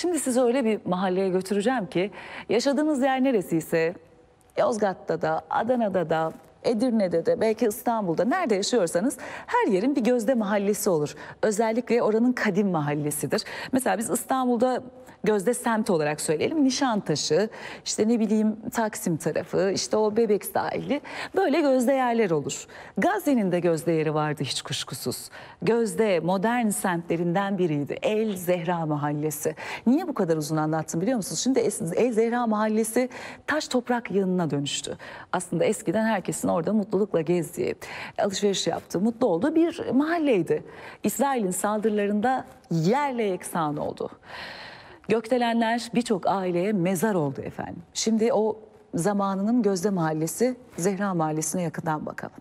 Şimdi sizi öyle bir mahalleye götüreceğim ki yaşadığınız yer neresiyse Yozgat'ta da, Adana'da da, Edirne'de de belki İstanbul'da nerede yaşıyorsanız her yerin bir gözde mahallesi olur. Özellikle oranın kadim mahallesidir. Mesela biz İstanbul'da gözde semt olarak söyleyelim Nişantaşı, işte ne bileyim Taksim tarafı, işte o Bebek sahili böyle gözde yerler olur. Gazze'nin de gözde yeri vardı hiç kuşkusuz. Gözde modern semtlerinden biriydi. El Zehra Mahallesi. Niye bu kadar uzun anlattım biliyor musunuz? Şimdi El Zehra Mahallesi taş toprak yanına dönüştü. Aslında eskiden herkesin orada orada mutlulukla gezdi, alışveriş yaptı, mutlu oldu. bir mahalleydi. İsrail'in saldırılarında yerle yeksan oldu. Gökdelenler birçok aileye mezar oldu efendim. Şimdi o zamanının Gözde Mahallesi, Zehra Mahallesi'ne yakından bakalım.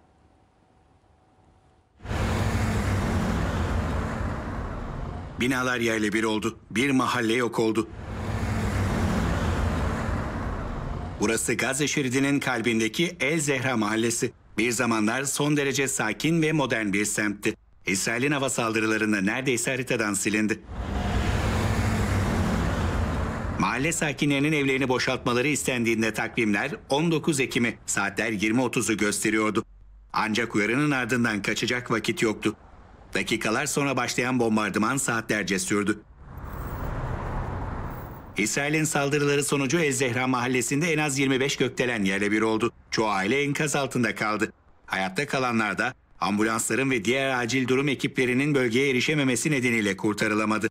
Binalar yerle bir oldu. Bir mahalle yok oldu. Burası Gazze şeridinin kalbindeki El Zehra mahallesi. Bir zamanlar son derece sakin ve modern bir semtti. İsrail'in hava saldırılarında neredeyse haritadan silindi. Mahalle sakinlerinin evlerini boşaltmaları istendiğinde takvimler 19 Ekim'i saatler 20.30'u gösteriyordu. Ancak uyarının ardından kaçacak vakit yoktu. Dakikalar sonra başlayan bombardıman saatlerce sürdü. İsrail'in saldırıları sonucu El Zehra mahallesinde en az 25 gökdelen yerle bir oldu. Çoğu aile enkaz altında kaldı. Hayatta kalanlar da ambulansların ve diğer acil durum ekiplerinin bölgeye erişememesi nedeniyle kurtarılamadı.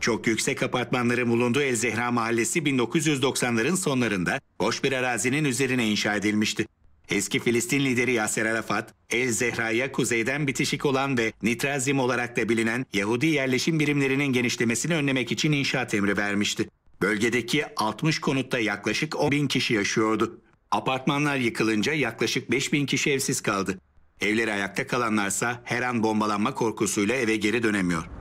Çok yüksek apartmanların bulunduğu El Zehra Mahallesi 1990'ların sonlarında boş bir arazinin üzerine inşa edilmişti. Eski Filistin lideri Yasser Arafat, El Zehra'ya kuzeyden bitişik olan ve Nitrazim olarak da bilinen Yahudi yerleşim birimlerinin genişlemesini önlemek için inşaat emri vermişti. Bölgedeki 60 konutta yaklaşık 10 bin kişi yaşıyordu. Apartmanlar yıkılınca yaklaşık 5 bin kişi evsiz kaldı. Evleri ayakta kalanlarsa her an bombalanma korkusuyla eve geri dönemiyor.